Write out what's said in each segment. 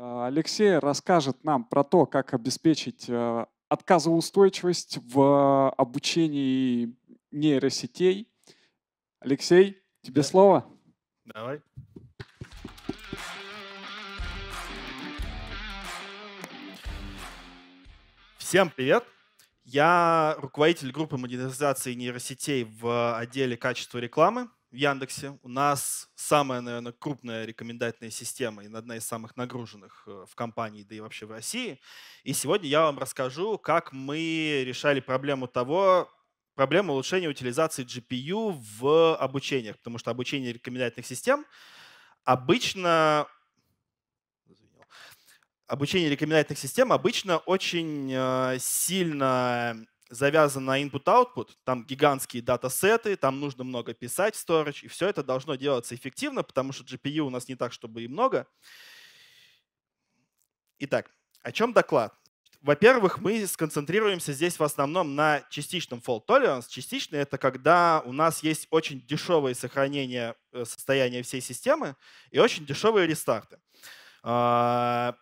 А, Алексей расскажет нам про то, как обеспечить э, отказоустойчивость в обучении нейросетей. Алексей, тебе да. слово. Давай. Всем привет! Я руководитель группы модернизации нейросетей в отделе качества рекламы в Яндексе. У нас самая, наверное, крупная рекомендательная система и одна из самых нагруженных э, в компании, да и вообще в России. И сегодня я вам расскажу, как мы решали проблему того, проблему улучшения утилизации GPU в обучениях, потому что обучение рекомендательных систем обычно обучение рекомендательных систем обычно очень э, сильно завязан на input-output, там гигантские датасеты, там нужно много писать в storage, и все это должно делаться эффективно, потому что GPU у нас не так, чтобы и много. Итак, о чем доклад? Во-первых, мы сконцентрируемся здесь в основном на частичном fault tolerance. Частичный — это когда у нас есть очень дешевое сохранение э, состояния всей системы и очень дешевые рестарты. А,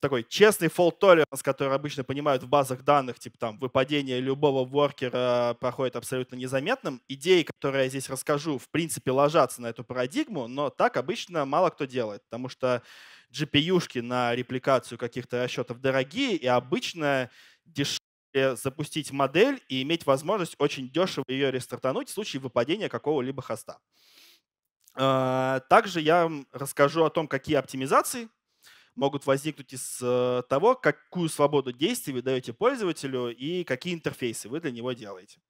такой честный fault tolerance, который обычно понимают в базах данных, типа там выпадение любого воркера проходит абсолютно незаметным. Идеи, которые я здесь расскажу, в принципе, ложатся на эту парадигму, но так обычно мало кто делает, потому что GPU-шки на репликацию каких-то расчетов дорогие, и обычно дешевле запустить модель и иметь возможность очень дешево ее рестартануть в случае выпадения какого-либо хоста. А, также я расскажу о том, какие оптимизации могут возникнуть из э, того, какую свободу действий вы даете пользователю и какие интерфейсы вы для него делаете.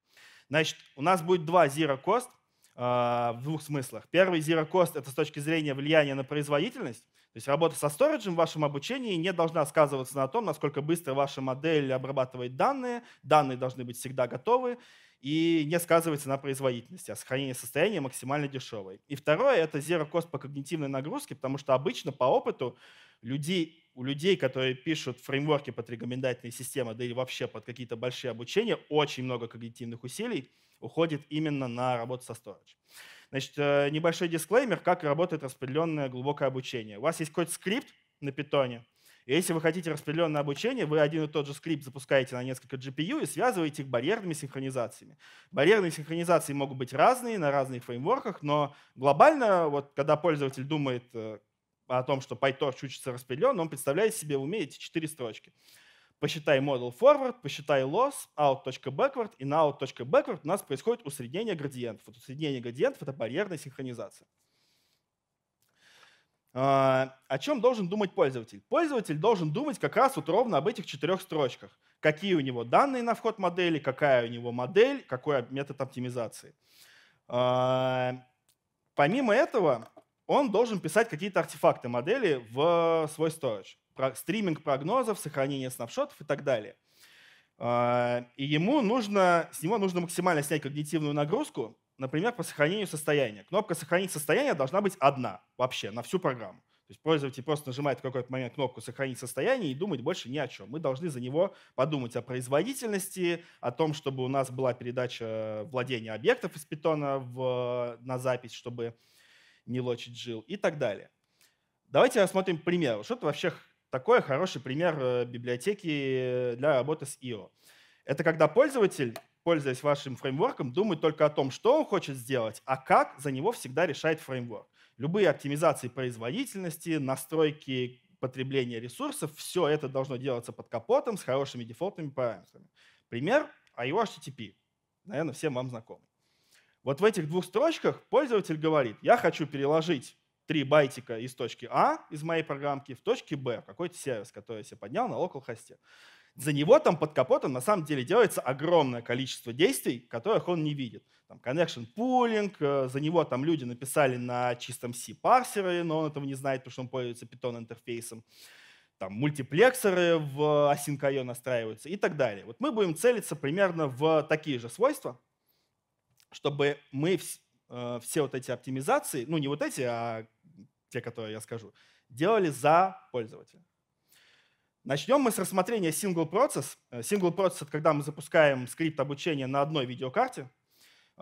Значит, у нас будет два zero cost а, в двух смыслах. Первый zero cost — это с точки зрения влияния на производительность. То есть работа со сториджем в вашем обучении не должна сказываться на том, насколько быстро ваша модель обрабатывает данные. Данные должны быть всегда готовы и не сказывается на производительности, а сохранение состояния максимально дешевое. И второе — это zero cost по когнитивной нагрузке, потому что обычно по опыту людей, у людей, которые пишут фреймворки под рекомендательные системы, да и вообще под какие-то большие обучения, очень много когнитивных усилий уходит именно на работу со storage. Значит, э, небольшой дисклеймер, как работает распределенное глубокое обучение. У вас есть какой-то скрипт на питоне, и если вы хотите распределенное обучение, вы один и тот же скрипт запускаете на несколько GPU и связываете их барьерными синхронизациями. Барьерные синхронизации могут быть разные на разных фреймворках, но глобально, вот, когда пользователь думает, э, о том, что PyTorch учится распределенно, он представляет себе в уме эти четыре строчки. Посчитай model forward, посчитай loss, out.backward, и на out.backward у нас происходит усреднение градиентов. Вот усреднение градиентов — это барьерная синхронизация. А, о чем должен думать пользователь? Пользователь должен думать как раз вот ровно об этих четырех строчках. Какие у него данные на вход модели, какая у него модель, какой метод оптимизации. А, помимо этого, он должен писать какие-то артефакты модели в э, свой storage. Про стриминг прогнозов, сохранение снапшотов и так далее. А, и ему нужно, с него нужно максимально снять когнитивную нагрузку, например, по сохранению состояния. Кнопка «Сохранить состояние» должна быть одна вообще на всю программу. То есть пользователь просто нажимает в какой-то момент кнопку «Сохранить состояние» и думать больше ни о чем. Мы должны за него подумать о производительности, о том, чтобы у нас была передача э, владения объектов из питона в, э, на запись, чтобы не лочить жил и так далее. Давайте рассмотрим пример. Что это вообще такое хороший пример э, библиотеки э, для работы с IO? Это когда пользователь, пользуясь вашим фреймворком, думает только о том, что он хочет сделать, а как за него всегда решает фреймворк. Любые оптимизации производительности, настройки потребления ресурсов, все это должно делаться под капотом с хорошими дефолтными параметрами. Пример IO HTTP. Наверное, всем вам знакомый. Вот в этих двух строчках пользователь говорит, я хочу переложить три байтика из точки А, из моей программки, в точке Б, в какой-то сервис, который я себе поднял на localhost. За него там под капотом на самом деле делается огромное количество действий, которых он не видит. Там connection pooling, э, за него там люди написали на чистом C парсеры, но он этого не знает, потому что он пользуется Python интерфейсом. Там мультиплексоры в async.io настраиваются и так далее. Вот мы будем целиться примерно в такие же свойства, чтобы мы э, все вот эти оптимизации, ну не вот эти, а те, которые я скажу, делали за пользователя. Начнем мы с рассмотрения single process. Э, single process — это когда мы запускаем скрипт обучения на одной видеокарте,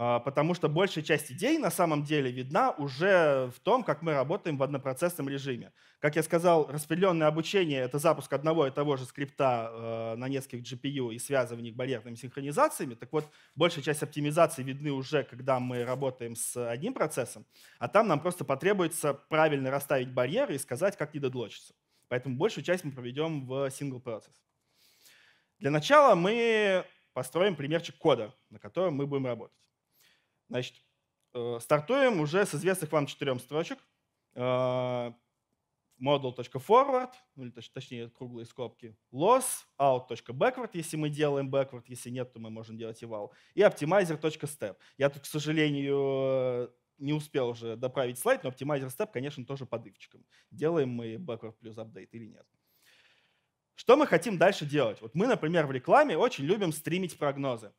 а, потому что большая часть идей на самом деле видна уже в том, как мы работаем в однопроцессном режиме. Как я сказал, распределенное обучение — это запуск одного и того же скрипта э, на нескольких GPU и связывание их барьерными синхронизациями. Так вот, большая часть оптимизации видны уже, когда мы работаем с одним процессом, а там нам просто потребуется правильно расставить барьеры и сказать, как не дедлочиться. Поэтому большую часть мы проведем в single процесс. Для начала мы построим примерчик кода, на котором мы будем работать. Значит, э, стартуем уже с известных вам четырем строчек. Э, model.forward, ну или точнее круглые скобки, loss, out.backward, если мы делаем backward, если нет, то мы можем делать eval, и optimizer.step. Я тут, к сожалению, э, не успел уже доправить слайд, но Optimizer Step, конечно, тоже подывчиком. Делаем мы backward плюс апдейт или нет. Что мы хотим дальше делать? Вот мы, например, в рекламе очень любим стримить прогнозы.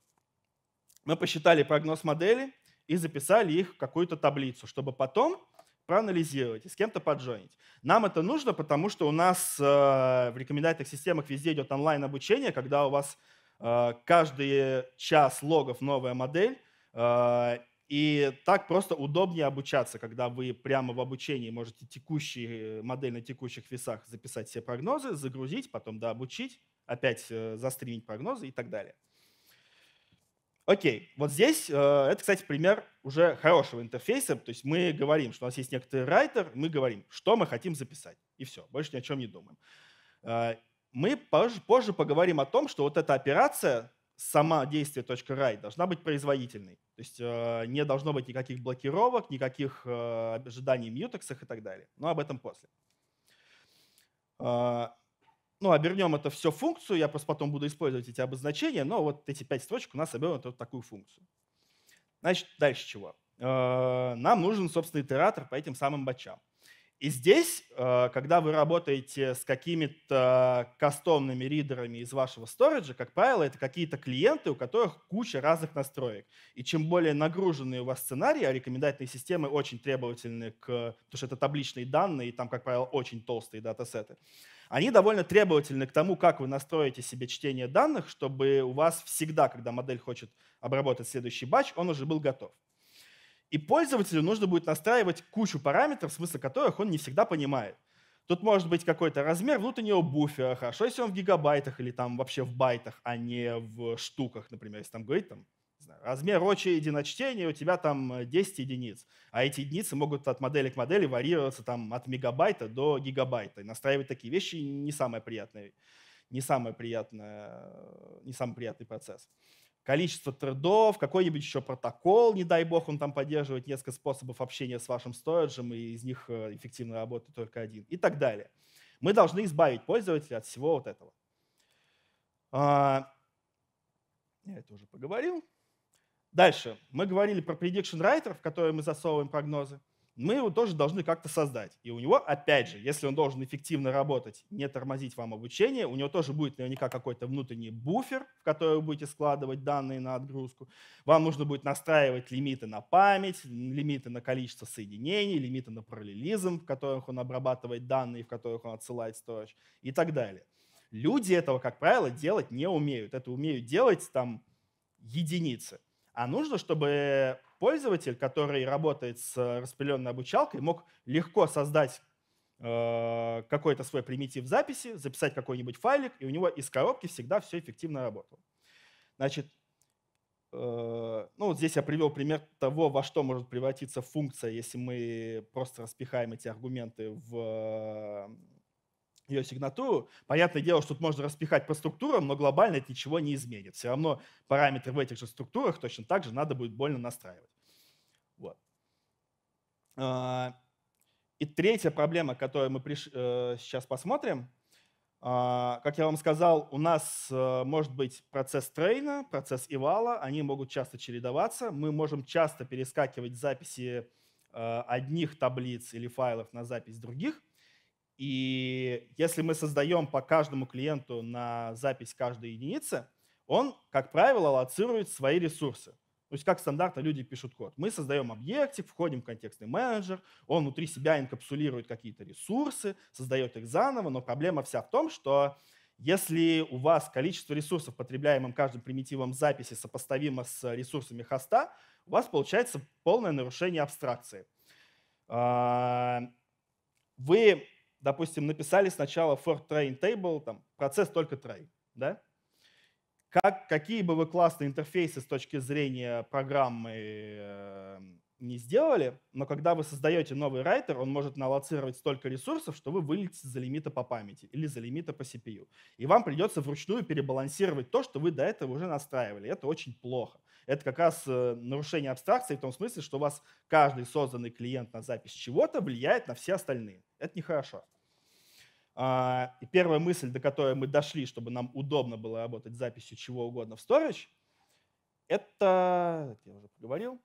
Мы посчитали прогноз модели, и записали их в какую-то таблицу, чтобы потом проанализировать и с кем-то поджонить. Нам это нужно, потому что у нас э, в рекомендательных системах везде идет онлайн-обучение, когда у вас э, каждый час логов новая модель, э, и так просто удобнее обучаться, когда вы прямо в обучении можете текущие модель на текущих весах записать все прогнозы, загрузить, потом дообучить, опять застримить прогнозы и так далее. Окей, вот здесь э, это, кстати, пример уже хорошего интерфейса. То есть мы говорим, что у нас есть некоторый райтер, мы говорим, что мы хотим записать. И все, больше ни о чем не думаем. Э, мы позже, позже поговорим о том, что вот эта операция, сама действие .write, должна быть производительной. То есть э, не должно быть никаких блокировок, никаких э, ожиданий в мьютексах и так далее. Но об этом после. Э, ну, обернем это все в функцию, я просто потом буду использовать эти обозначения, но вот эти пять строчек у нас обернут вот такую функцию. Значит, дальше чего? Э, нам нужен, собственно, итератор по этим самым бачам. И здесь, э, когда вы работаете с какими-то кастомными ридерами из вашего сториджа, как правило, это какие-то клиенты, у которых куча разных настроек. И чем более нагруженные у вас сценарии, а рекомендательные системы очень требовательны к... Потому что это табличные данные, и там, как правило, очень толстые датасеты. Они довольно требовательны к тому, как вы настроите себе чтение данных, чтобы у вас всегда, когда модель хочет обработать следующий батч, он уже был готов. И пользователю нужно будет настраивать кучу параметров, смысл которых он не всегда понимает. Тут может быть какой-то размер внутреннего буфера. Хорошо, если он в гигабайтах или там вообще в байтах, а не в штуках, например, если там говорит там знаю, размер очи единочтения у тебя там 10 э, единиц, а эти единицы могут от модели к модели варьироваться там от мегабайта до гигабайта. И настраивать такие вещи не самое приятное, не самое приятное, э, не самый приятный процесс количество тредов, какой-нибудь еще протокол, не дай бог, он там поддерживает несколько способов общения с вашим сториджем, и из них э, эффективно работает только один, и так далее. Мы должны избавить пользователя от всего вот этого. А, я это уже поговорил. Дальше. Мы говорили про prediction writer, в который мы засовываем прогнозы. Мы его тоже должны как-то создать. И у него, опять же, если он должен эффективно работать, не тормозить вам обучение, у него тоже будет наверняка какой-то внутренний буфер, в который вы будете складывать данные на отгрузку. Вам нужно будет настраивать лимиты на память, лимиты на количество соединений, лимиты на параллелизм, в которых он обрабатывает данные, в которых он отсылает storage и так далее. Люди этого, как правило, делать не умеют. Это умеют делать там единицы а нужно, чтобы пользователь, который работает с э, распыленной обучалкой, мог легко создать э, какой-то свой примитив записи, записать какой-нибудь файлик, и у него из коробки всегда все эффективно работало. Значит, э, ну вот здесь я привел пример того, во что может превратиться функция, если мы просто распихаем эти аргументы в э, ее сигнатуру. Понятное дело, что тут можно распихать по структурам, но глобально это ничего не изменит. Все равно параметры в этих же структурах точно так же надо будет больно настраивать. Вот. А, и третья проблема, которую мы приш... Э, сейчас посмотрим, а, как я вам сказал, у нас э, может быть процесс трейна, процесс ивала, они могут часто чередоваться. Мы можем часто перескакивать записи э, одних таблиц или файлов на запись других. И если мы создаем по каждому клиенту на запись каждой единицы, он, как правило, лоцирует свои ресурсы. То есть как стандартно люди пишут код. Мы создаем объектик, входим в контекстный менеджер, он внутри себя инкапсулирует какие-то ресурсы, создает их заново, но проблема вся в том, что если у вас количество ресурсов, потребляемым каждым примитивом записи, сопоставимо с ресурсами хоста, у вас получается полное нарушение абстракции. А, вы допустим, написали сначала for train table, там, процесс только train, да? Как, какие бы вы классные интерфейсы с точки зрения программы э, не сделали, но когда вы создаете новый райтер, он может налоцировать столько ресурсов, что вы вылетите за лимита по памяти или за лимита по CPU. И вам придется вручную перебалансировать то, что вы до этого уже настраивали. Это очень плохо это как раз э, нарушение абстракции в том смысле, что у вас каждый созданный клиент на запись чего-то влияет на все остальные. Это нехорошо. А, и первая мысль, до которой мы дошли, чтобы нам удобно было работать с записью чего угодно в storage, это, я уже поговорил,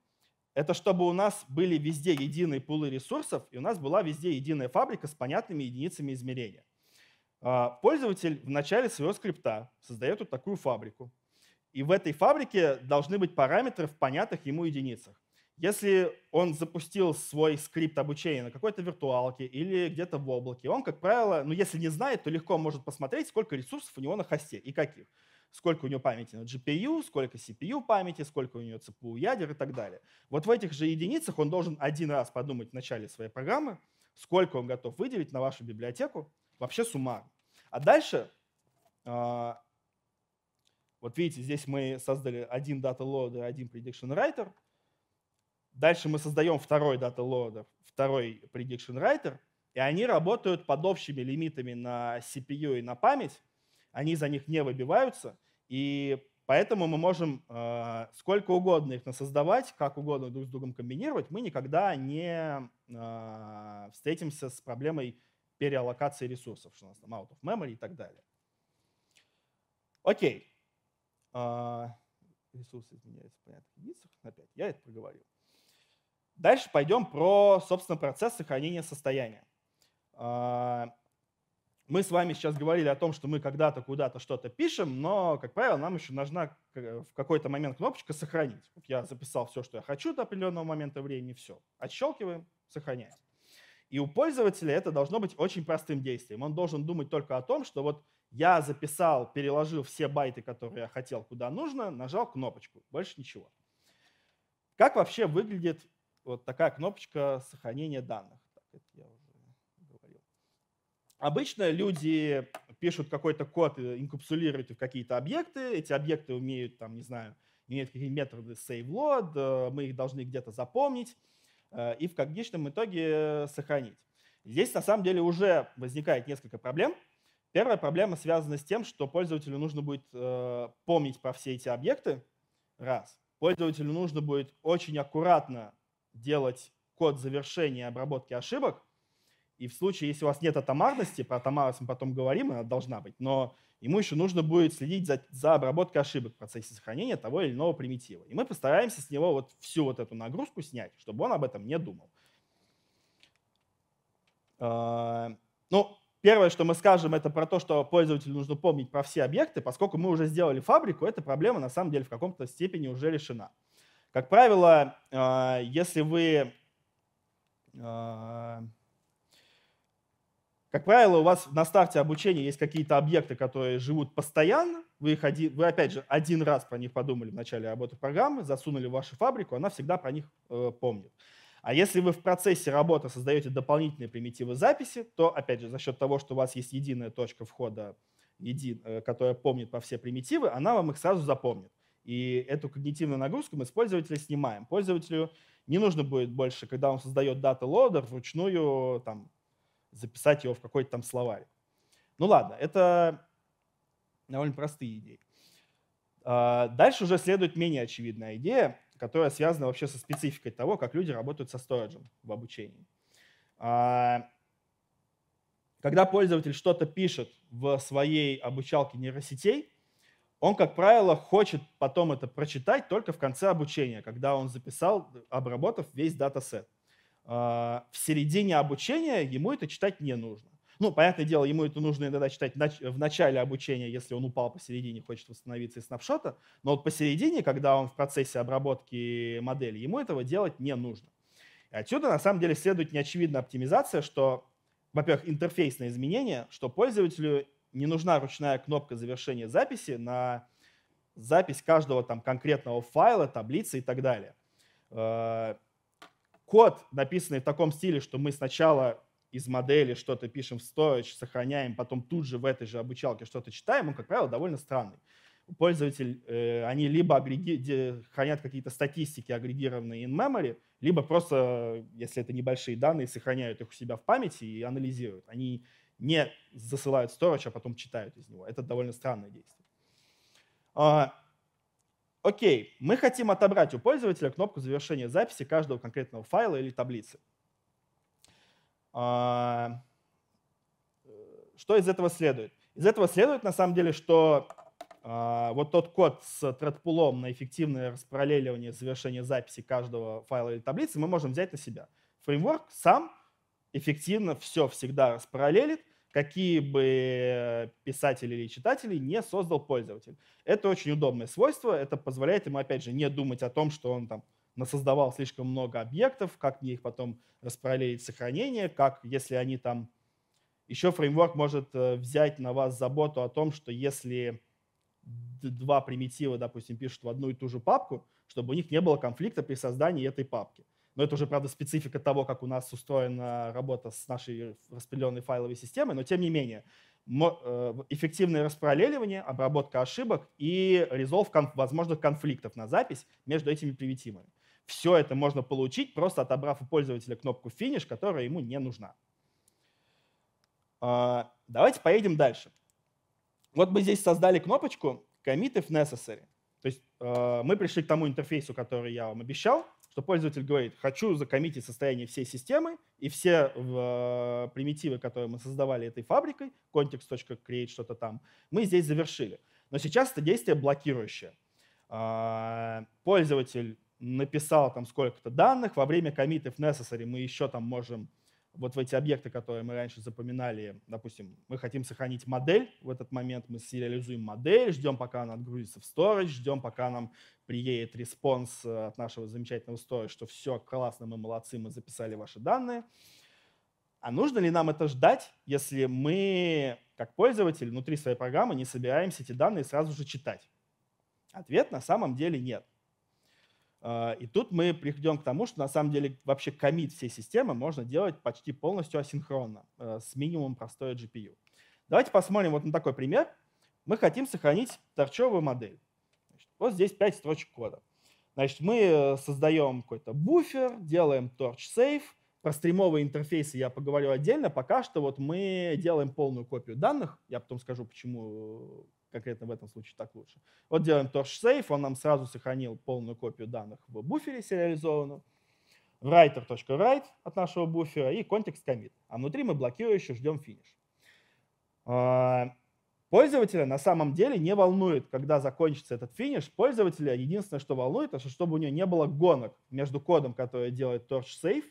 это чтобы у нас были везде единые пулы ресурсов, и у нас была везде единая фабрика с понятными единицами измерения. А, пользователь в начале своего скрипта создает вот такую фабрику. И в этой фабрике должны быть параметры в понятных ему единицах. Если он запустил свой скрипт обучения на какой-то виртуалке или где-то в облаке, он, как правило, ну если не знает, то легко может посмотреть, сколько ресурсов у него на хосте и каких. Сколько у него памяти на GPU, сколько CPU памяти, сколько у него CPU ядер и так далее. Вот в этих же единицах он должен один раз подумать в начале своей программы, сколько он готов выделить на вашу библиотеку, вообще суммарно. А дальше а, вот видите, здесь мы создали один дата loader, один prediction writer. Дальше мы создаем второй дата лодер, второй prediction writer, и они работают под общими лимитами на CPU и на память. Они за них не выбиваются, и поэтому мы можем э, сколько угодно их создавать, как угодно друг с другом комбинировать, мы никогда не э, встретимся с проблемой переаллокации ресурсов, что у нас там out of memory и так далее. Окей. А, ресурсы изменяются в понятных единицах. Опять, я это проговорил. Дальше пойдем про, собственно, процесс сохранения состояния. А, мы с вами сейчас говорили о том, что мы когда-то куда-то что-то пишем, но, как правило, нам еще нужна э, в какой-то момент кнопочка «Сохранить». я записал все, что я хочу до определенного момента времени, все. Отщелкиваем, сохраняем. И у пользователя это должно быть очень простым действием. Он должен думать только о том, что вот я записал, переложил все байты, которые я хотел, куда нужно, нажал кнопочку, больше ничего. Как вообще выглядит вот такая кнопочка сохранения данных? Так, это я уже говорил. Обычно люди пишут какой-то код, э, инкапсулируют в какие-то объекты. Эти объекты умеют, там, не знаю, имеют какие-то методы save load, э, мы их должны где-то запомнить э, и в конечном итоге сохранить. Здесь на самом деле уже возникает несколько проблем – Первая проблема связана с тем, что пользователю нужно будет э, помнить про все эти объекты. Раз. Пользователю нужно будет очень аккуратно делать код завершения обработки ошибок. И в случае, если у вас нет атомарности, про атомарность мы потом говорим, она должна быть, но ему еще нужно будет следить за, за обработкой ошибок в процессе сохранения того или иного примитива. И мы постараемся с него вот всю вот эту нагрузку снять, чтобы он об этом не думал. Э, ну, Первое, что мы скажем, это про то, что пользователю нужно помнить про все объекты, поскольку мы уже сделали фабрику, эта проблема на самом деле в каком-то степени уже решена. Как правило, э, если вы... Э, как правило, у вас на старте обучения есть какие-то объекты, которые живут постоянно. Вы, их один, вы, опять же, один раз про них подумали в начале работы программы, засунули в вашу фабрику, она всегда про них э, помнит. А если вы в процессе работы создаете дополнительные примитивы записи, то, опять же, за счет того, что у вас есть единая точка входа, един, э, которая помнит по все примитивы, она вам их сразу запомнит. И эту когнитивную нагрузку мы с пользователя снимаем. Пользователю не нужно будет больше, когда он создает дата лодер, вручную там, записать его в какой-то там словарь. Ну ладно, это довольно простые идеи. А, дальше уже следует менее очевидная идея которая связана вообще со спецификой того, как люди работают со сториджем в обучении. А, когда пользователь что-то пишет в своей обучалке нейросетей, он, как правило, хочет потом это прочитать только в конце обучения, когда он записал, обработав весь датасет. А, в середине обучения ему это читать не нужно. Ну, понятное дело, ему это нужно иногда читать в начале обучения, если он упал посередине, хочет восстановиться из снапшота. Но вот посередине, когда он в процессе обработки модели, ему этого делать не нужно. И отсюда, на самом деле, следует неочевидная оптимизация, что, во-первых, интерфейсное изменение, что пользователю не нужна ручная кнопка завершения записи на запись каждого там конкретного файла, таблицы и так далее. Э, код, написанный в таком стиле, что мы сначала из модели что-то пишем в storage, сохраняем, потом тут же в этой же обучалке что-то читаем, он, как правило, довольно странный. Пользователь, э, они либо агреги... хранят какие-то статистики, агрегированные in memory, либо просто, если это небольшие данные, сохраняют их у себя в памяти и анализируют. Они не засылают storage, а потом читают из него. Это довольно странное действие. А, окей, мы хотим отобрать у пользователя кнопку завершения записи каждого конкретного файла или таблицы. А, э, что из этого следует? Из этого следует, на самом деле, что а, вот тот код с тредпулом на эффективное распараллеливание завершения записи каждого файла или таблицы мы можем взять на себя. Фреймворк сам эффективно все всегда распараллелит, какие бы э, писатели или читатели не создал пользователь. Это очень удобное свойство, это позволяет ему, опять же, не думать о том, что он там насоздавал слишком много объектов, как мне их потом распараллелить сохранение, как если они там... Еще фреймворк может э, взять на вас заботу о том, что если два примитива, допустим, пишут в одну и ту же папку, чтобы у них не было конфликта при создании этой папки. Но это уже, правда, специфика того, как у нас устроена работа с нашей распределенной файловой системой, но тем не менее э, эффективное распараллеливание, обработка ошибок и резолв возможных конфликтов на запись между этими примитивами. Все это можно получить, просто отобрав у пользователя кнопку «Финиш», которая ему не нужна. А, давайте поедем дальше. Вот мы здесь создали кнопочку «Commit if necessary». То есть а, мы пришли к тому интерфейсу, который я вам обещал, что пользователь говорит, хочу закоммитить состояние всей системы, и все а, примитивы, которые мы создавали этой фабрикой, context.create, что-то там, мы здесь завершили. Но сейчас это действие блокирующее. пользователь написал там сколько-то данных, во время комит if necessary мы еще там можем вот в эти объекты, которые мы раньше запоминали, допустим, мы хотим сохранить модель, в этот момент мы сериализуем модель, ждем, пока она отгрузится в storage, ждем, пока нам приедет респонс э, от нашего замечательного storage, что все, классно, мы молодцы, мы записали ваши данные. А нужно ли нам это ждать, если мы, как пользователь, внутри своей программы не собираемся эти данные сразу же читать? Ответ на самом деле нет. А, и тут мы приходим к тому, что на самом деле вообще комит всей системы можно делать почти полностью асинхронно, э, с минимумом простой GPU. Давайте посмотрим вот на такой пример. Мы хотим сохранить торчевую модель. Значит, вот здесь 5 строчек кода. Значит, мы э, создаем какой-то буфер, делаем торч сейф. Про стримовые интерфейсы я поговорю отдельно. Пока что вот мы делаем полную копию данных. Я потом скажу, почему э, конкретно в этом случае так лучше. Вот делаем Torch Save, он нам сразу сохранил полную копию данных в буфере сериализованную, в writer.write от нашего буфера и context commit. А внутри мы блокирующе ждем финиш. А, пользователя на самом деле не волнует, когда закончится этот финиш. Пользователя единственное, что волнует, это чтобы у него не было гонок между кодом, который делает Torch Save,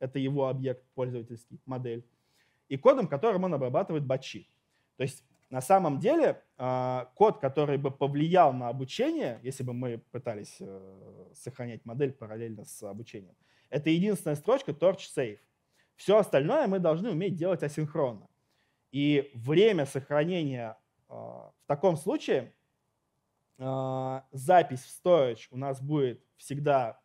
это его объект пользовательский, модель, и кодом, которым он обрабатывает батчи. То есть на самом деле а, код, который бы повлиял на обучение, если бы мы пытались э, сохранять модель параллельно с обучением, это единственная строчка torch save. Все остальное мы должны уметь делать асинхронно. И время сохранения а, в таком случае а, запись в storage у нас будет всегда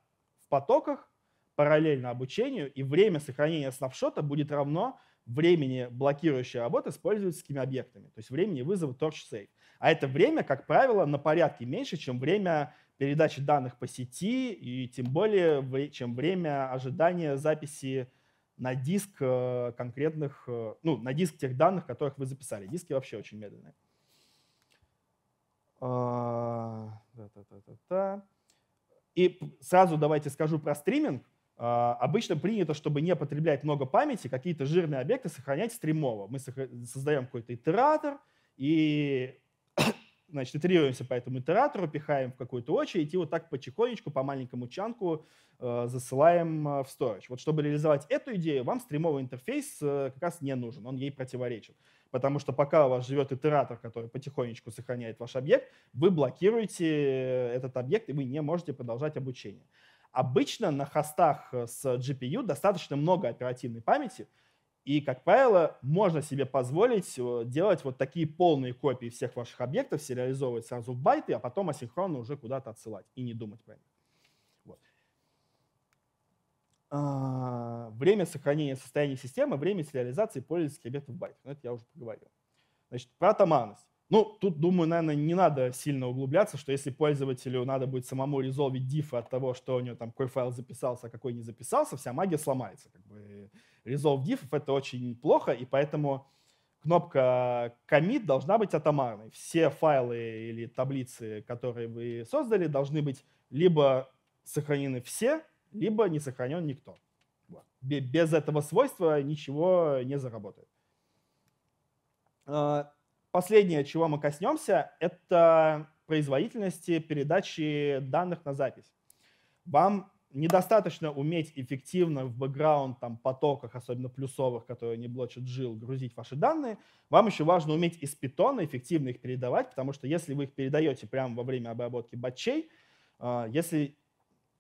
в потоках, параллельно обучению, и время сохранения снапшота будет равно времени блокирующая работа используется с такими объектами, то есть времени вызова Torch Save. А это время, как правило, на порядке меньше, чем время передачи данных по сети и тем более, чем время ожидания записи на диск э, конкретных, э, ну, на диск тех данных, которых вы записали. Диски вообще очень медленные. А, и сразу давайте скажу про стриминг. А, обычно принято, чтобы не потреблять много памяти, какие-то жирные объекты сохранять стримово. Мы создаем какой-то итератор и значит, итерируемся по этому итератору, пихаем в какую-то очередь и вот так потихонечку, по маленькому чанку э, засылаем э, в storage. Вот чтобы реализовать эту идею, вам стримовый интерфейс э, как раз не нужен, он ей противоречит. Потому что пока у вас живет итератор, который потихонечку сохраняет ваш объект, вы блокируете э, этот объект, и вы не можете продолжать обучение. Обычно на хостах э, с GPU достаточно много оперативной памяти, и, как правило, можно себе позволить э, делать вот такие полные копии всех ваших объектов, сериализовывать сразу в байты, а потом асинхронно уже куда-то отсылать и не думать про них. Вот. А, время сохранения состояния системы, время сериализации пользовательских объектов в байтах. Ну, это я уже поговорил. Значит, про томанность. Ну, тут, думаю, наверное, не надо сильно углубляться, что если пользователю надо будет самому резолвить дифы от того, что у него там какой файл записался, а какой не записался, вся магия сломается. Как бы резолв дифов — это очень плохо, и поэтому кнопка commit должна быть атомарной. Все файлы или таблицы, которые вы создали, должны быть либо сохранены все, либо не сохранен никто. Вот. Без этого свойства ничего не заработает. А, Последнее, чего мы коснемся, это производительности передачи данных на запись. Вам недостаточно уметь эффективно в бэкграунд там, потоках, особенно плюсовых, которые не блочат жил, грузить ваши данные, вам еще важно уметь из питона эффективно их передавать, потому что если вы их передаете прямо во время обработки батчей, а, если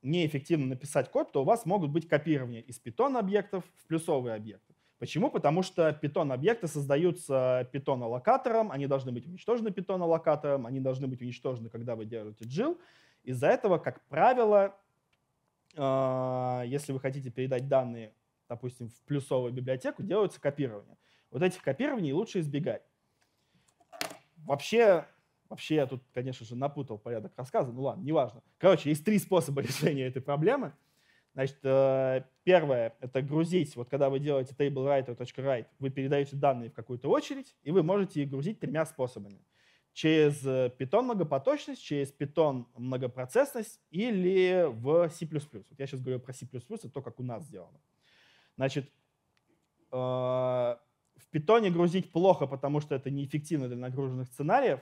неэффективно написать код, то у вас могут быть копирования из питона объектов в плюсовые объекты. Почему? Потому что питон-объекты создаются питон-аллокатором, они должны быть уничтожены питон-аллокатором, они должны быть уничтожены, когда вы держите джил. Из-за этого, как правило, а, если вы хотите передать данные, допустим, в плюсовую библиотеку, делаются копирования. Вот этих копирований лучше избегать. Вообще, вообще я тут, конечно же, напутал порядок рассказа, ну ладно, неважно. Короче, есть три способа решения этой проблемы – Значит, э, первое – это грузить. Вот когда вы делаете tablewriter.write, вы передаете данные в какую-то очередь, и вы можете их грузить тремя способами. Через Python многопоточность, через Python многопроцессность или в C++. Вот я сейчас говорю про C++, это то, как у нас сделано. Значит, э, в питоне грузить плохо, потому что это неэффективно для нагруженных сценариев.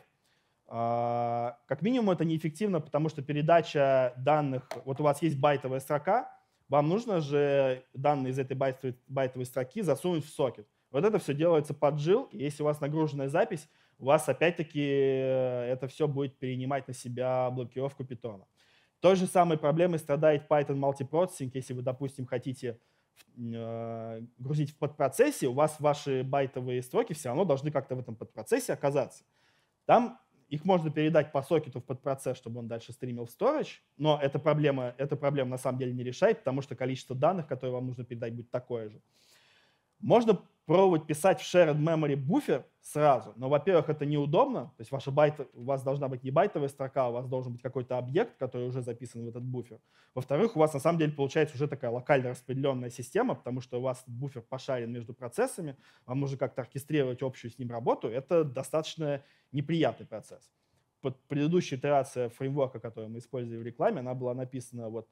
Э, как минимум это неэффективно, потому что передача данных, вот у вас есть байтовая строка, вам нужно же данные из этой байтовой, байтовой строки засунуть в сокет. Вот это все делается под жил, и если у вас нагруженная запись, у вас опять-таки э, это все будет перенимать на себя блокировку питона. Той же самой проблемой страдает Python Multiprocessing, если вы, допустим, хотите э, грузить в подпроцессе, у вас ваши байтовые строки все равно должны как-то в этом подпроцессе оказаться. Там их можно передать по сокету в подпроцесс, чтобы он дальше стримил в storage, но эта проблема, эта проблема на самом деле не решает, потому что количество данных, которые вам нужно передать, будет такое же. Можно пробовать писать в shared memory буфер сразу, но, во-первых, это неудобно, то есть ваша байт, у вас должна быть не байтовая строка, у вас должен быть какой-то объект, который уже записан в этот буфер. Во-вторых, у вас на самом деле получается уже такая локально распределенная система, потому что у вас буфер пошарен между процессами, вам нужно как-то оркестрировать общую с ним работу, это достаточно неприятный процесс. Под предыдущая итерация фреймворка, который мы использовали в рекламе, она была написана вот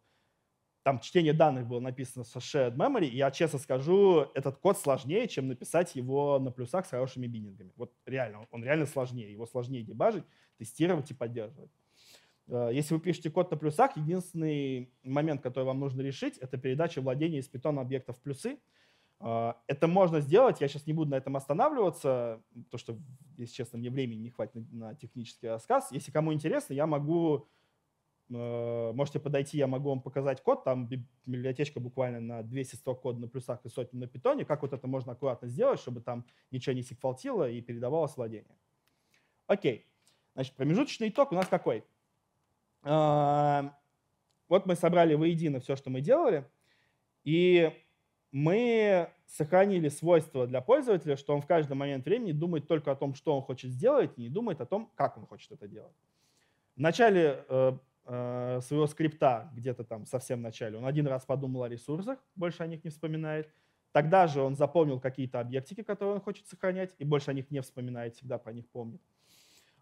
там чтение данных было написано с shared memory, и я честно скажу, этот код сложнее, чем написать его на плюсах с хорошими биндингами. Вот реально, он реально сложнее, его сложнее дебажить, тестировать и поддерживать. Э, если вы пишете код на плюсах, единственный момент, который вам нужно решить, это передача владения из питона объектов в плюсы. Э, это можно сделать, я сейчас не буду на этом останавливаться, то что, если честно, мне времени не хватит на технический рассказ. Если кому интересно, я могу Э, можете подойти, я могу вам показать код, там библиотечка буквально на 200 строк кода на плюсах и сотню на питоне, как вот это можно аккуратно сделать, чтобы там ничего не секфалтило и передавалось владение. Окей, значит, промежуточный итог у нас какой? Э, вот мы собрали воедино все, что мы делали, и мы сохранили свойство для пользователя, что он в каждый момент времени думает только о том, что он хочет сделать, и не думает о том, как он хочет это делать. Вначале э, Э, своего скрипта где-то там совсем в начале. Он один раз подумал о ресурсах, больше о них не вспоминает. Тогда же он запомнил какие-то объектики, которые он хочет сохранять, и больше о них не вспоминает, всегда про них помнит.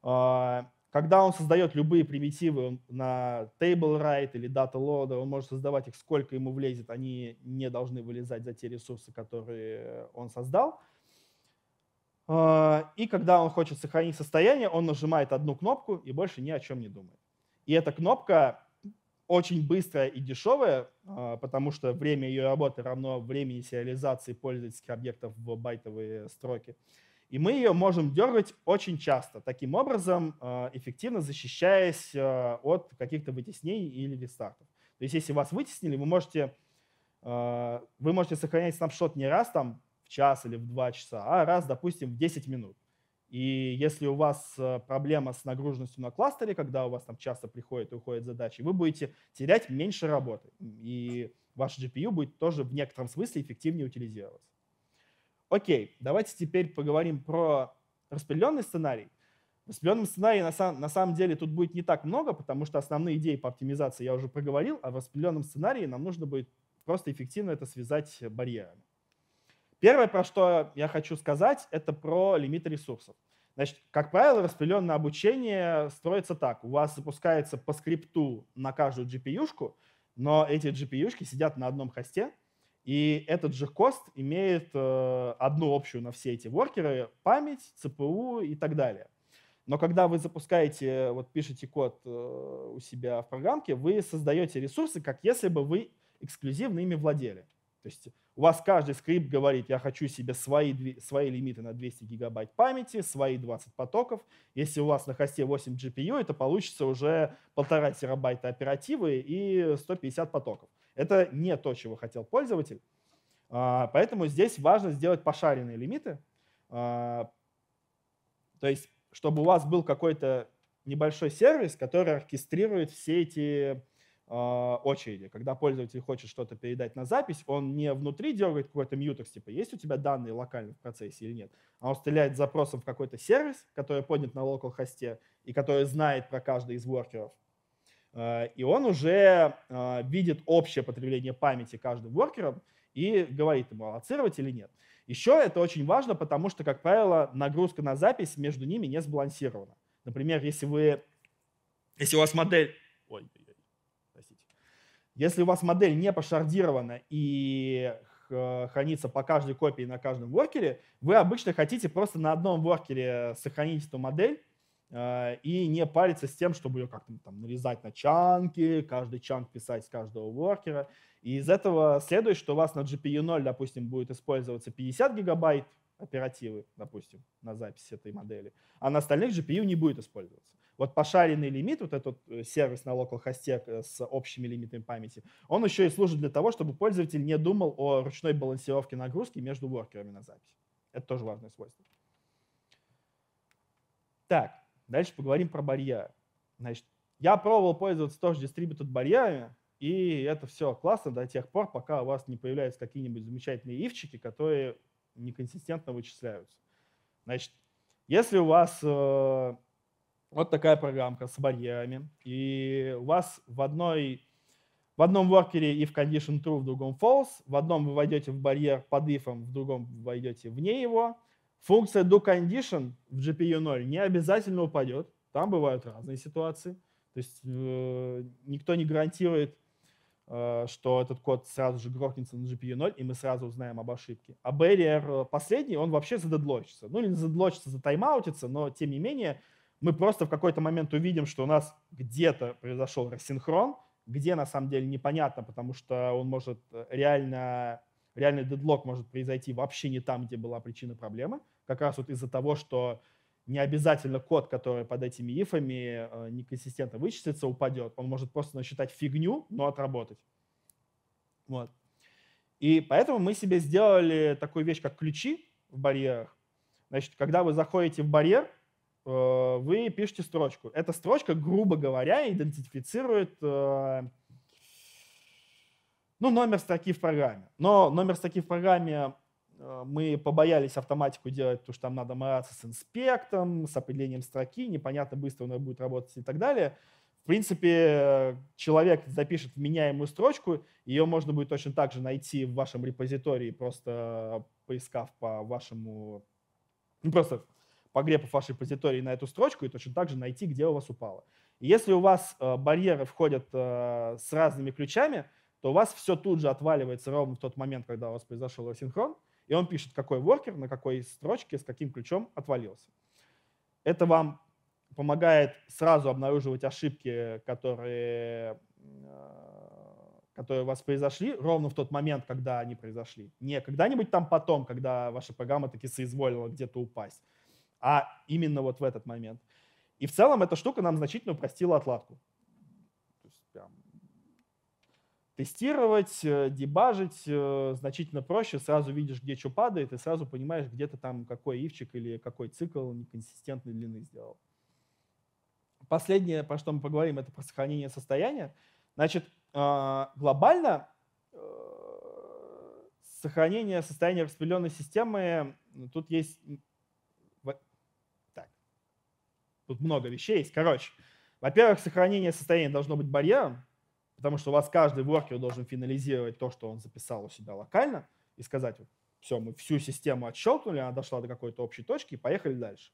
А, когда он создает любые примитивы на table write или data loader, он может создавать их сколько ему влезет, они не должны вылезать за те ресурсы, которые он создал. А, и когда он хочет сохранить состояние, он нажимает одну кнопку и больше ни о чем не думает. И эта кнопка очень быстрая и дешевая, а, потому что время ее работы равно времени сериализации пользовательских объектов в байтовые строки. И мы ее можем дергать очень часто, таким образом а, эффективно защищаясь а, от каких-то вытеснений или рестартов. То есть если вас вытеснили, вы можете, вы можете сохранять снапшот не раз там в час или в два часа, а раз, допустим, в 10 минут. И если у вас э, проблема с нагруженностью на кластере, когда у вас там часто приходят и уходят задачи, вы будете терять меньше работы. И ваш GPU будет тоже в некотором смысле эффективнее утилизироваться. Окей, давайте теперь поговорим про распределенный сценарий. В распределенном сценарии на, сам, на самом деле тут будет не так много, потому что основные идеи по оптимизации я уже проговорил, а в распределенном сценарии нам нужно будет просто эффективно это связать э, барьерами. Первое, про что я хочу сказать, это про лимит ресурсов. Значит, как правило, распределенное обучение строится так. У вас запускается по скрипту на каждую GPU-шку, но эти GPU-шки сидят на одном хосте, и этот же кост имеет э, одну общую на все эти воркеры — память, CPU и так далее. Но когда вы запускаете, вот пишете код э, у себя в программке, вы создаете ресурсы, как если бы вы эксклюзивно ими владели. То есть у вас каждый скрипт говорит, я хочу себе свои, свои лимиты на 200 гигабайт памяти, свои 20 потоков. Если у вас на хосте 8 GPU, это получится уже полтора терабайта оперативы и 150 потоков. Это не то, чего хотел пользователь. А, поэтому здесь важно сделать пошаренные лимиты. А, то есть, чтобы у вас был какой-то небольшой сервис, который оркестрирует все эти а, очереди. Когда пользователь хочет что-то передать на запись, он не внутри дергает какой-то мьютекс, типа, есть у тебя данные локально в процессе или нет, а он стреляет запросом в какой-то сервис, который поднят на локал хосте и который знает про каждый из воркеров. Э, и он уже а, видит общее потребление памяти каждым воркером и говорит ему, аллоцировать или нет. Еще это очень важно, потому что, как правило, нагрузка на запись между ними не сбалансирована. Например, если вы, если у вас модель, ой, если у вас модель не пошардирована и э, хранится по каждой копии на каждом воркере, вы обычно хотите просто на одном воркере сохранить эту модель э, и не париться с тем, чтобы ее как-то там нарезать на чанки, каждый чанк писать с каждого воркера. И из этого следует, что у вас на GPU 0, допустим, будет использоваться 50 гигабайт оперативы, допустим, на запись этой модели, а на остальных GPU не будет использоваться. Вот пошаренный лимит, вот этот э, сервис на localhost э, с общими лимитами памяти, он еще и служит для того, чтобы пользователь не думал о ручной балансировке нагрузки между воркерами на запись. Это тоже важное свойство. Так, дальше поговорим про барьеры. Значит, я пробовал пользоваться тоже distributed барьерами, и это все классно до тех пор, пока у вас не появляются какие-нибудь замечательные ивчики, которые неконсистентно вычисляются. Значит, если у вас э, вот такая программка с барьерами, и у вас в одной в одном воркере if condition true, в другом false, в одном вы войдете в барьер под if, в другом войдете вне его. Функция do condition в GPU0 не обязательно упадет, там бывают разные ситуации. То есть э, никто не гарантирует, э, что этот код сразу же грохнется на GPU0, и мы сразу узнаем об ошибке. А барьер э, последний, он вообще задлочится. Ну или задлочится, затаймаутится, но тем не менее мы просто в какой-то момент увидим, что у нас где-то произошел рассинхрон, где на самом деле непонятно, потому что он может э, реально, реальный дедлог может произойти вообще не там, где была причина проблемы, как раз вот из-за того, что не обязательно код, который под этими ифами э, неконсистентно вычислится, упадет. Он может просто насчитать фигню, но отработать. Вот. И поэтому мы себе сделали такую вещь, как ключи в барьерах. Значит, когда вы заходите в барьер, Э, вы пишете строчку. Эта строчка, грубо говоря, идентифицирует э, ну, номер строки в программе. Но номер строки в программе э, мы побоялись автоматику делать, потому что там надо мараться с инспектом, с определением строки, непонятно, быстро он будет работать и так далее. В принципе, человек запишет вменяемую строчку, ее можно будет точно так же найти в вашем репозитории, просто поискав по вашему... Ну, просто погребов вашей позитории на эту строчку и точно так же найти, где у вас упало. если у вас э, барьеры входят э, с разными ключами, то у вас все тут же отваливается ровно в тот момент, когда у вас произошел асинхрон, и он пишет, какой воркер, на какой строчке, с каким ключом отвалился. Это вам помогает сразу обнаруживать ошибки, которые, э, которые у вас произошли, ровно в тот момент, когда они произошли. Не когда-нибудь там потом, когда ваша программа таки соизволила где-то упасть, а именно вот в этот момент. И в целом эта штука нам значительно упростила отладку. Есть, прям, тестировать, э, дебажить э, значительно проще. Сразу видишь, где что падает, и сразу понимаешь, где ты там какой ивчик или какой цикл неконсистентной длины сделал. Последнее, про что мы поговорим, это про сохранение состояния. Значит, э, глобально сохранение состояния распределенной системы, тут есть Тут много вещей есть. Короче, во-первых, сохранение состояния должно быть барьером, потому что у вас каждый воркер должен финализировать то, что он записал у себя локально, и сказать, все, мы всю систему отщелкнули, она дошла до какой-то общей точки, и поехали дальше.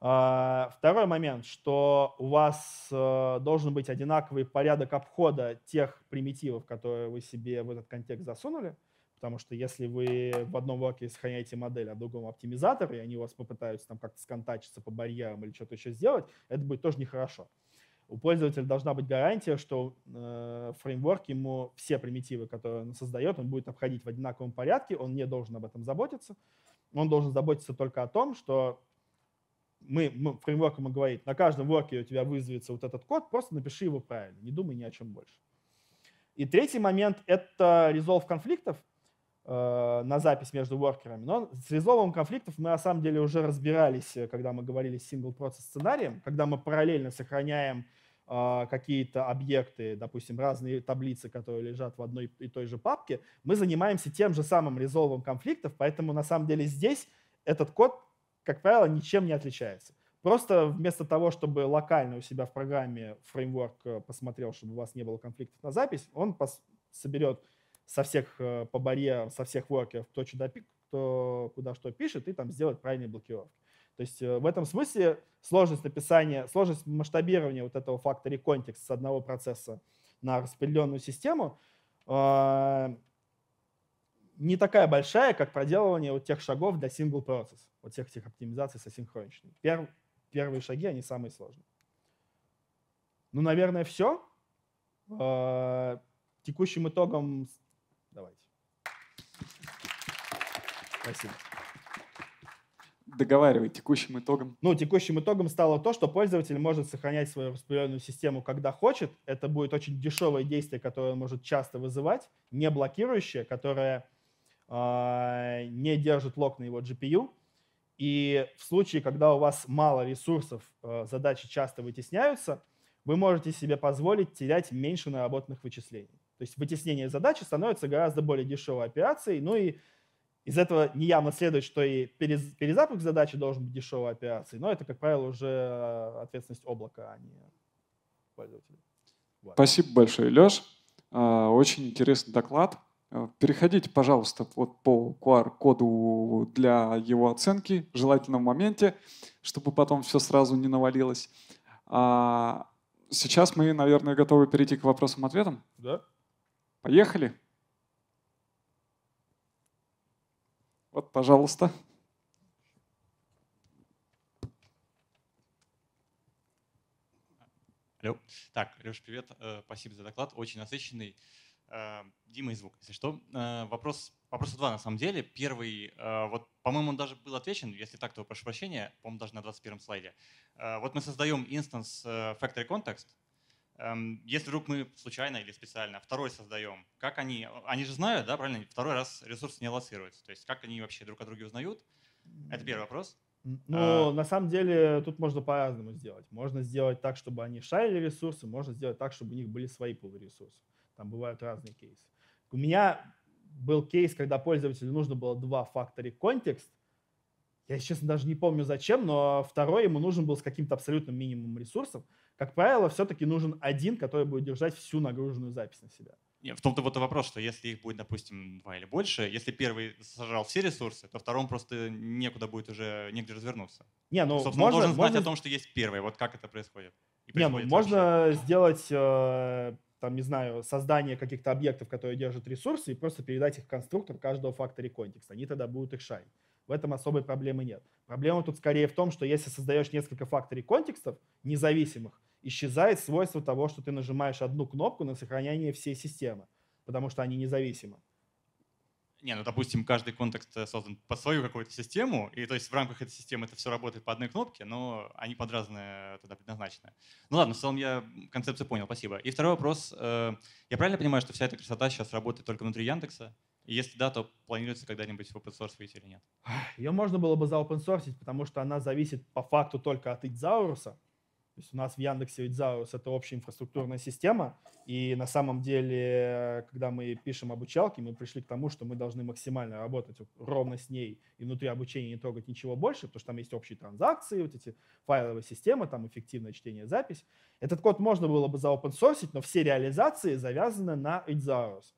А, второй момент, что у вас э, должен быть одинаковый порядок обхода тех примитивов, которые вы себе в этот контекст засунули. Потому что если вы в одном локе сохраняете модель, а в другом оптимизатор, и они у вас попытаются там как-то сконтачиться по барьерам или что-то еще сделать, это будет тоже нехорошо. У пользователя должна быть гарантия, что э, фреймворк ему все примитивы, которые он создает, он будет обходить в одинаковом порядке, он не должен об этом заботиться. Он должен заботиться только о том, что мы, мы фреймворк ему говорит, на каждом ворке у тебя вызовется вот этот код, просто напиши его правильно, не думай ни о чем больше. И третий момент — это резолв конфликтов. Э, на запись между воркерами. Но с резолвом конфликтов мы на самом деле уже разбирались, э, когда мы говорили с сингл-процесс сценарием, когда мы параллельно сохраняем э, какие-то объекты, допустим, разные таблицы, которые лежат в одной и той же папке, мы занимаемся тем же самым резолвом конфликтов, поэтому на самом деле здесь этот код, как правило, ничем не отличается. Просто вместо того, чтобы локально у себя в программе фреймворк посмотрел, чтобы у вас не было конфликтов на запись, он соберет со всех э, по барьерам, со всех воркеров, кто чудо допик, кто куда что пишет, и там сделать правильные блокировки. То есть э, в этом смысле сложность написания, сложность масштабирования вот этого фактори контекст с одного процесса на распределенную систему а, не такая большая, как проделывание вот тех шагов для сингл процесс, вот всех этих оптимизаций со синхроничными. Перв, первые шаги, они самые сложные. Ну, наверное, все. Э, а, текущим итогом Давайте. Спасибо. Договаривай, текущим итогом. Ну, текущим итогом стало то, что пользователь может сохранять свою распределенную систему, когда хочет. Это будет очень дешевое действие, которое он может часто вызывать, не блокирующее, которое э, не держит лок на его GPU. И в случае, когда у вас мало ресурсов, э, задачи часто вытесняются, вы можете себе позволить терять меньше наработанных вычислений. То есть вытеснение задачи становится гораздо более дешевой операцией. Ну и из этого не неявно следует, что и перезапуск задачи должен быть дешевой операцией, но это, как правило, уже э, ответственность облака, а не пользователя. Спасибо большое, Леш. А, очень интересный доклад. А, переходите, пожалуйста, вот по QR-коду для его оценки, желательно в моменте, чтобы потом все сразу не навалилось. А, сейчас мы, наверное, готовы перейти к вопросам-ответам. Да. Поехали. Вот, пожалуйста. Алло. Так, Леш, привет. Э, спасибо за доклад. Очень насыщенный. Э, Дима и звук, если что. Э, вопрос, вопрос два на самом деле. Первый, вот, по-моему, он даже был отвечен, если так, то прошу прощения, по-моему, даже на 21 слайде. Вот мы создаем instance Factory Context, Эм, если вдруг мы случайно или специально второй создаем, как они, они же знают, да, правильно, второй раз ресурс не лоцируется, то есть как они вообще друг о друге узнают? Это первый вопрос. Э, ну, а... на самом деле, тут можно по-разному сделать. Можно сделать так, чтобы они шарили ресурсы, можно сделать так, чтобы у них были свои пулы ресурсов. Там бывают разные кейсы. У меня был кейс, когда пользователю нужно было два фактора: контекст. Я, честно, даже не помню зачем, но второй ему нужен был с каким-то абсолютным минимумом ресурсов. Как правило, все-таки нужен один, который будет держать всю нагруженную запись на себя. Нет, в том-то вот и вопрос, что если их будет, допустим, два или больше, если первый сожрал все ресурсы, то второму просто некуда будет уже негде развернуться. Не, ну, Собственно, можно, он должен знать можно... о том, что есть первый, вот как это происходит. не, ну, можно вообще. сделать, э, там, не знаю, создание каких-то объектов, которые держат ресурсы, и просто передать их в конструктор каждого фактори контекста. Они тогда будут их шарить. В этом особой проблемы нет. Проблема тут скорее в том, что если создаешь несколько факторий контекстов независимых, исчезает свойство того, что ты нажимаешь одну кнопку на сохранение всей системы, потому что они независимы. Не, ну, допустим, каждый контекст э, создан под свою какую-то систему, и то есть в рамках этой системы это все работает по одной кнопке, но они под разные э, тогда предназначены. Ну ладно, в целом я концепцию понял, спасибо. И второй вопрос. Э, я правильно понимаю, что вся эта красота сейчас работает только внутри Яндекса? И если да, то планируется когда-нибудь в open source выйти или нет? Ее можно было бы заопенсорсить, потому что она зависит по факту только от Идзауруса, то есть у нас в Яндексе ведь это общая инфраструктурная система, и на самом деле, э, когда мы пишем обучалки, мы пришли к тому, что мы должны максимально работать ровно с ней и внутри обучения не трогать ничего больше, потому что там есть общие транзакции, вот эти файловые системы, там эффективное чтение запись. Этот код можно было бы заопенсорсить, но все реализации завязаны на Идзаус.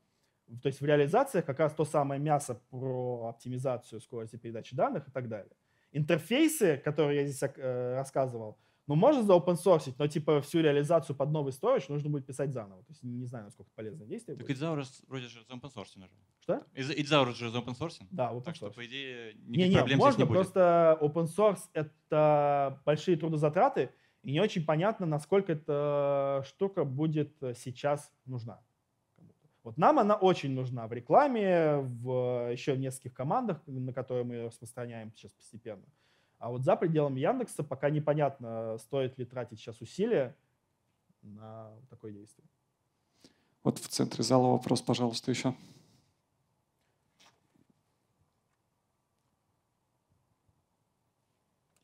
То есть в реализациях как раз то самое мясо про оптимизацию скорости передачи данных и так далее. Интерфейсы, которые я здесь э, рассказывал – ну, можно заопенсорсить, но типа всю реализацию под новый сторож нужно будет писать заново. То есть не знаю, насколько полезное действие Так будет. Идзаурус вроде же заопенсорсен уже. Что? Идзаурус же заопенсорсен. Да, open Так что, по идее, никаких не, не, проблем можно, здесь не будет. просто open source — это большие трудозатраты, и не очень понятно, насколько эта штука будет сейчас нужна. Вот нам она очень нужна в рекламе, в э, еще нескольких командах, на которые мы ее распространяем сейчас постепенно. А вот за пределами Яндекса пока непонятно, стоит ли тратить сейчас усилия на такое действие. Вот в центре зала вопрос, пожалуйста, еще.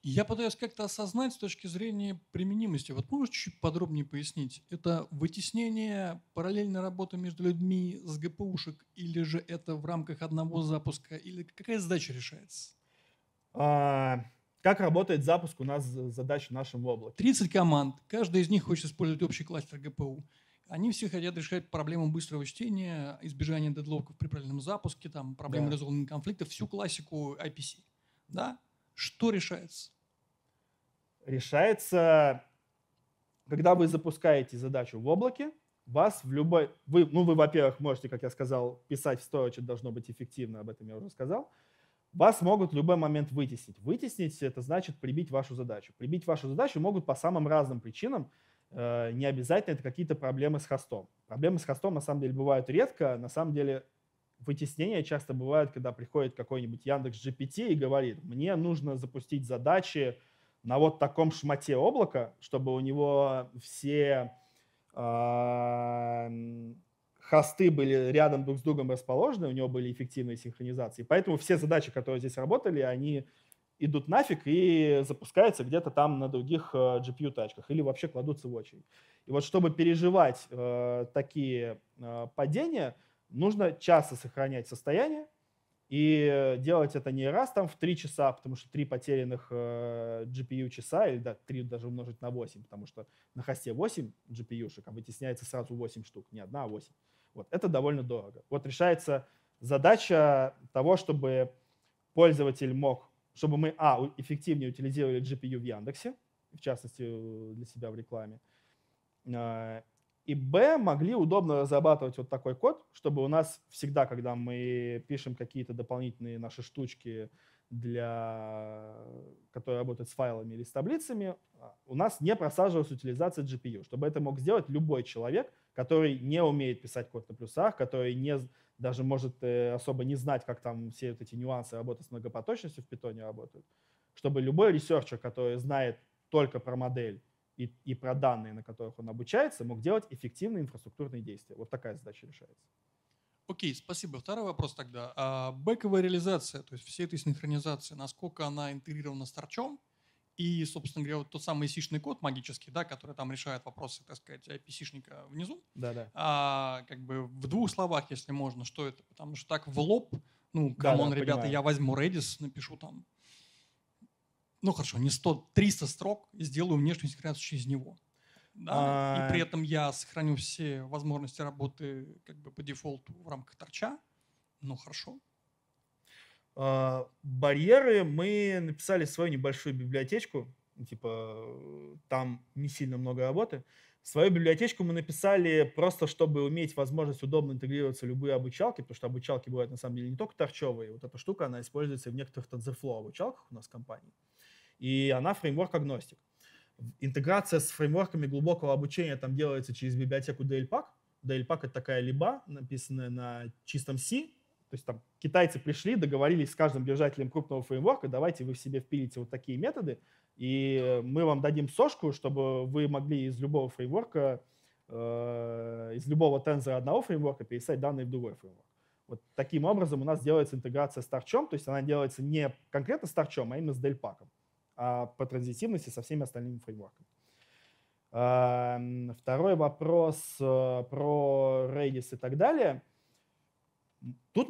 Я пытаюсь как-то осознать с точки зрения применимости. Вот можешь чуть подробнее пояснить? Это вытеснение параллельной работы между людьми с ГПУшек или же это в рамках одного запуска? Или какая задача решается? А, как работает запуск у нас задач в нашем облаке? 30 команд. Каждая из них хочет использовать общий кластер ГПУ. Они все хотят решать проблему быстрого чтения, избежания дедлоков при правильном запуске, там, проблемы да. резолвинга конфликтов, всю классику IPC. Да? Что решается? Решается, когда вы запускаете задачу в облаке, вас в любой... Вы, ну, вы, во-первых, можете, как я сказал, писать в storage, должно быть эффективно, об этом я уже сказал. Вас могут в любой момент вытеснить. Вытеснить – это значит прибить вашу задачу. Прибить вашу задачу могут по самым разным причинам. Э, не обязательно это какие-то проблемы с хостом. Проблемы с хостом на самом деле бывают редко. На самом деле вытеснения часто бывают, когда приходит какой-нибудь Яндекс GPT и говорит, мне нужно запустить задачи на вот таком шмате облака, чтобы у него все а, хосты были рядом друг с другом расположены, у него были эффективные синхронизации. Поэтому все задачи, которые здесь работали, они идут нафиг и запускаются где-то там на других GPU-тачках э, или вообще кладутся в очередь. И вот чтобы переживать э, такие э, падения, нужно часто сохранять состояние и делать это не раз там в 3 часа, потому что 3 потерянных э, GPU часа, или да, 3 даже умножить на 8, потому что на хосте 8 GPU-шек, а вытесняется сразу 8 штук, не одна, а 8. Вот. Это довольно дорого. Вот решается задача того, чтобы пользователь мог, чтобы мы, а, эффективнее утилизировали GPU в Яндексе, в частности, э, для себя в рекламе, э, и, б, могли удобно разрабатывать вот такой код, чтобы у нас всегда, когда мы пишем какие-то дополнительные наши штучки, для, которые работают с файлами или с таблицами, а, у нас не просаживалась утилизация GPU, чтобы это мог сделать любой человек – который не умеет писать код на плюсах, который не, даже может э, особо не знать, как там все вот эти нюансы работы с многопоточностью в питоне работают, чтобы любой ресерчер, который знает только про модель и, и про данные, на которых он обучается, мог делать эффективные инфраструктурные действия. Вот такая задача решается. Окей, okay, спасибо. Второй вопрос тогда. А бэковая реализация, то есть всей этой синхронизации, насколько она интегрирована с торчом, и, собственно говоря, вот тот самый сишный код магический, да, который там решает вопросы, так сказать, IPC-шника внизу. Да, да. А, как бы в двух словах, если можно, что это? Потому что так в лоб, ну, камон, да, да, ребята, понимаю. я возьму Redis, напишу там, ну хорошо, не 100, 300 строк, и сделаю внешнюю синхронизацию через него. Да? А, и при этом я сохраню все возможности работы как бы по дефолту в рамках торча. Ну хорошо, а, барьеры мы написали свою небольшую библиотечку, типа там не сильно много работы. Свою библиотечку мы написали просто, чтобы иметь возможность удобно интегрироваться в любые обучалки, потому что обучалки бывают на самом деле не только торчевые. Вот эта штука, она используется в некоторых TensorFlow обучалках у нас в компании. И она фреймворк-агностик. Интеграция с фреймворками глубокого обучения там делается через библиотеку DLPack. DLPack — это такая либа, написанная на чистом C, то есть там китайцы пришли, договорились с каждым держателем крупного фреймворка, давайте вы в себе впилите вот такие методы, и мы вам дадим сошку, чтобы вы могли из любого фреймворка, э, из любого тензора одного фреймворка пересать данные в другой фреймворк. Вот таким образом у нас делается интеграция с торчом, то есть она делается не конкретно с торчом, а именно с дельпаком, а по транзитивности со всеми остальными фреймворками. Эм, второй вопрос э, про Redis и так далее – Тут,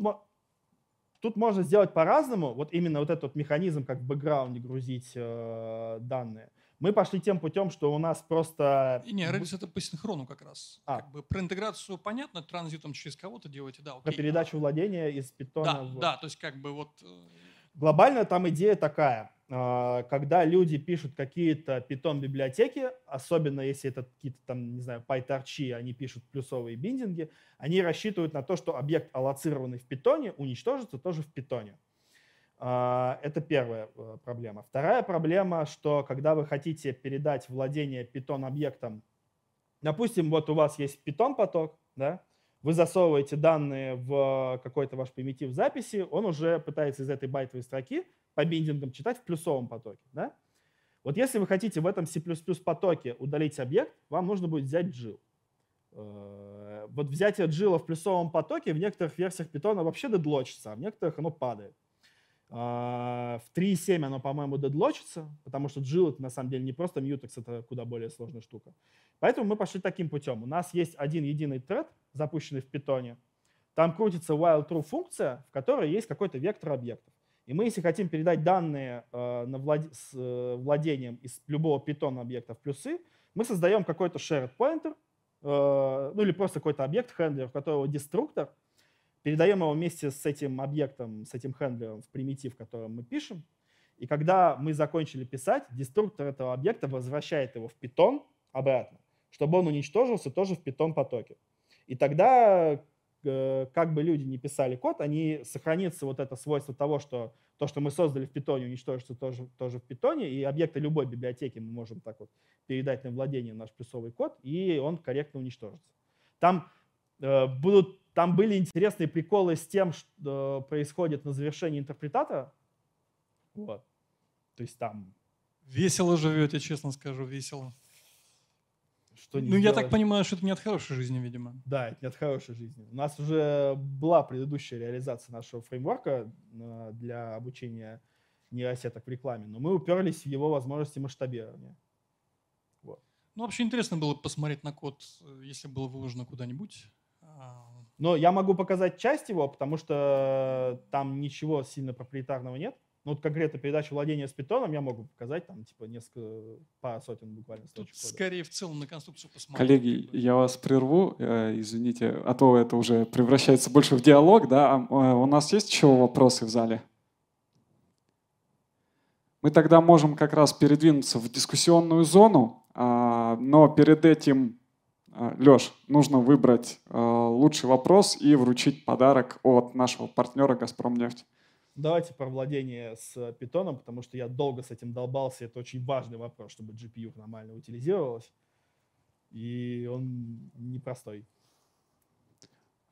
тут можно сделать по-разному, вот именно вот этот механизм, как в бэкграунде грузить э, данные. Мы пошли тем путем, что у нас просто... И не, Redis это по синхрону как раз. А. Как бы про интеграцию понятно, транзитом через кого-то делаете, да, окей. Про передачу владения из питона. Да, в... да, то есть как бы вот... Э, Глобально там идея такая. А, когда люди пишут какие-то питон библиотеки, особенно если это какие-то там, не знаю, пайторчи, они пишут плюсовые биндинги, они рассчитывают на то, что объект, аллоцированный в питоне, уничтожится тоже в питоне. А, это первая э, проблема. Вторая проблема, что когда вы хотите передать владение питон объектом, допустим, вот у вас есть питон поток, да, вы засовываете данные в э, какой-то ваш примитив записи, он уже пытается из этой байтовой строки по биндингам читать в плюсовом потоке. Да? Вот если вы хотите в этом C++ потоке удалить объект, вам нужно будет взять джил. Э, вот взятие джила в плюсовом потоке в некоторых версиях питона вообще дедлочится, а в некоторых оно падает. А, в 3.7 оно, по-моему, дедлочится, потому что Jill это на самом деле не просто Mutex, это куда более сложная штука. Поэтому мы пошли таким путем. У нас есть один единый тред, запущенный в питоне. Там крутится while true функция, в которой есть какой-то вектор объектов. И мы, если хотим передать данные э, на влад... с э, владением из любого питона объекта в плюсы, мы создаем какой-то shared pointer, э, ну или просто какой-то объект, хендлер, у которого деструктор — передаем его вместе с этим объектом, с этим хендлером в примитив, который мы пишем. И когда мы закончили писать, деструктор этого объекта возвращает его в питон обратно, чтобы он уничтожился тоже в питон потоке. И тогда, э, как бы люди не писали код, они сохранится вот это свойство того, что то, что мы создали в питоне, уничтожится тоже, тоже в питоне. и объекты любой библиотеки мы можем так вот передать на владение наш плюсовый код, и он корректно уничтожится. Там э, будут там были интересные приколы с тем, что э, происходит на завершении интерпретатора. Вот. То есть там... Весело живете, честно скажу, весело. Что ну, сделаешь. я так понимаю, что это не от хорошей жизни, видимо. Да, это не от хорошей жизни. У нас уже была предыдущая реализация нашего фреймворка э, для обучения нейросеток в рекламе, но мы уперлись в его возможности масштабирования. Вот. Ну, вообще интересно было посмотреть на код, э, если было выложено куда-нибудь. А, но я могу показать часть его, потому что э, там ничего сильно проприетарного нет. Ну, вот конкретно передачу владения с питоном я могу показать, там, типа, несколько, пара сотен буквально Тут кода. скорее в целом на конструкцию посмотреть. Коллеги, я вас прерву, э, извините, а то это уже превращается больше в диалог, да? А, э, у нас есть еще вопросы в зале? Мы тогда можем как раз передвинуться в дискуссионную зону, а, но перед этим а, Леш, нужно выбрать а, лучший вопрос и вручить подарок от нашего партнера «Газпромнефть». Давайте про владение с питоном, потому что я долго с этим долбался. Это очень важный вопрос, чтобы GPU нормально утилизировалось, И он непростой.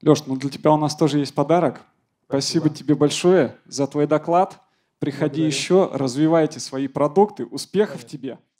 Леш, ну для тебя у нас тоже есть подарок. Спасибо, Спасибо тебе большое за твой доклад. Приходи Благодарю. еще, развивайте свои продукты. Успехов Конечно. тебе!